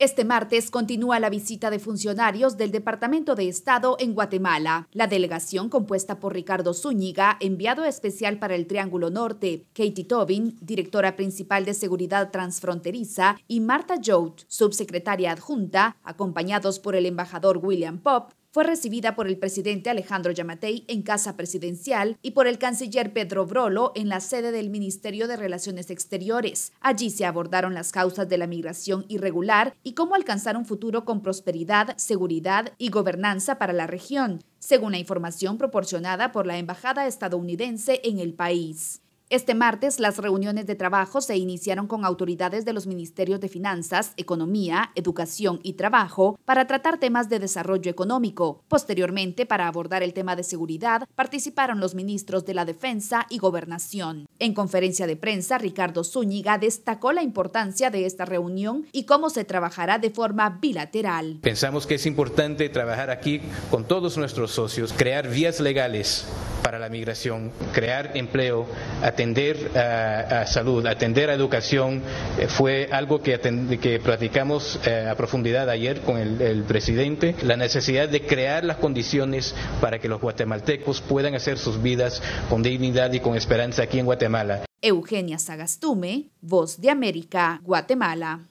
Este martes continúa la visita de funcionarios del Departamento de Estado en Guatemala. La delegación compuesta por Ricardo Zúñiga, enviado especial para el Triángulo Norte, Katie Tobin, directora principal de Seguridad Transfronteriza, y Marta Jout, subsecretaria adjunta, acompañados por el embajador William Pop, fue recibida por el presidente Alejandro Yamatei en Casa Presidencial y por el canciller Pedro Brolo en la sede del Ministerio de Relaciones Exteriores. Allí se abordaron las causas de la migración irregular y cómo alcanzar un futuro con prosperidad, seguridad y gobernanza para la región, según la información proporcionada por la Embajada estadounidense en el país. Este martes, las reuniones de trabajo se iniciaron con autoridades de los ministerios de Finanzas, Economía, Educación y Trabajo para tratar temas de desarrollo económico. Posteriormente, para abordar el tema de seguridad, participaron los ministros de la Defensa y Gobernación. En conferencia de prensa, Ricardo Zúñiga destacó la importancia de esta reunión y cómo se trabajará de forma bilateral. Pensamos que es importante trabajar aquí con todos nuestros socios, crear vías legales para la migración, crear empleo, atender eh, a, salud, atender a educación, eh, fue algo que, que platicamos eh, a profundidad ayer con el, el presidente, la necesidad de crear las condiciones para que los guatemaltecos puedan hacer sus vidas con dignidad y con esperanza aquí en Guatemala. Eugenia Sagastume, Voz de América, Guatemala.